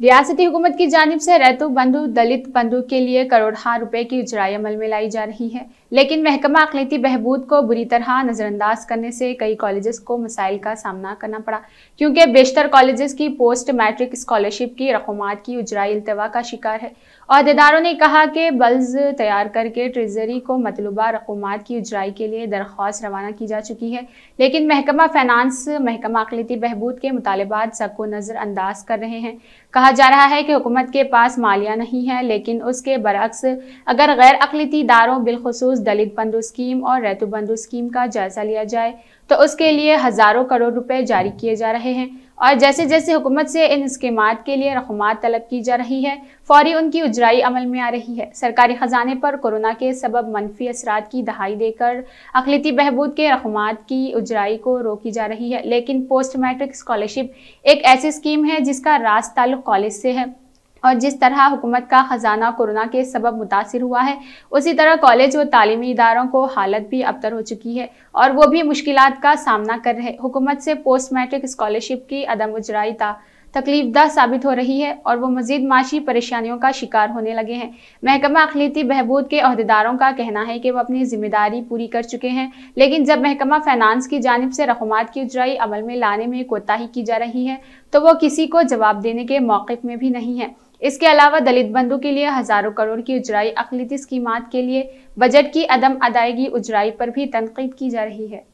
रियासती हुकूमत की जानब से रैतु बंधु दलित बंधु के लिए करोड़ों रुपए की उजराई अमल में लाई जा रही है लेकिन महकमा अकलीती बहबूद को बुरी तरह नज़रअंदाज करने से कई कॉलेजेस को मसाइल का सामना करना पड़ा क्योंकि बेशतर कॉलेजेस की पोस्ट मैट्रिक स्कॉलरशिप की रकूमत की उजराई अल्तवा का शिकार है अहदेदारों ने कहा कि बल्ज तैयार करके ट्रेजरी को मतलूबा रकूमत की उजराई के लिए दरख्वास्त रवाना की जा चुकी है लेकिन महकमा फाइनानस महकमा अकलीती बहबूद के मुतालबात सबको नज़रअंदाज कर रहे हैं कहा कहा जा रहा है कि हुकूमत के पास मालिया नहीं है लेकिन उसके बरक्स अगर गैर अकलीती दारों बिलखसूस दलित बंधु स्कीम और रैतु बंधु स्कीम का जायजा लिया जाए तो उसके लिए हज़ारों करोड़ रुपए जारी किए जा रहे हैं और जैसे जैसे हुकूमत से इन स्कीम के लिए रकमात तलब की जा रही है फौरी उनकी उजराई अमल में आ रही है सरकारी ख़जाने पर कोरोना के सबब मनफी असरा की दहाई देकर अखिलती बहबूद के रकमात की उजराई को रोकी जा रही है लेकिन पोस्ट मैट्रिक स्कॉलरशिप एक ऐसी स्कीम है जिसका रास ताल्लुक कॉलेज से है और जिस तरह हुकूमत का ख़जाना कोरोना के सबब मुतासर हुआ है उसी तरह कॉलेज व तलीमी इदारों को हालत भी अबतर हो चुकी है और वो भी मुश्किल का सामना कर रहे हुकूमत से पोस्ट मैट्रिक स्कॉलरशिप की अदम उजराई था तकलीफ दह साबित हो रही है और वो मजीद माशी परेशानियों का शिकार होने लगे हैं महकमा अखिलती बहबूद के अहदेदारों का कहना है कि वो अपनी जिम्मेदारी पूरी कर चुके हैं लेकिन जब महकमा फैनानस की जानब से रखुमत की उजराई अमल में लाने में कोताही की जा रही है तो वो किसी को जवाब देने के मौक़ में भी नहीं है इसके अलावा दलित बंधु के लिए हजारों करोड़ की उजराई अकलीती स्कीमात के लिए बजट की अदम अदायगी उजराई पर भी तनकीद की जा रही है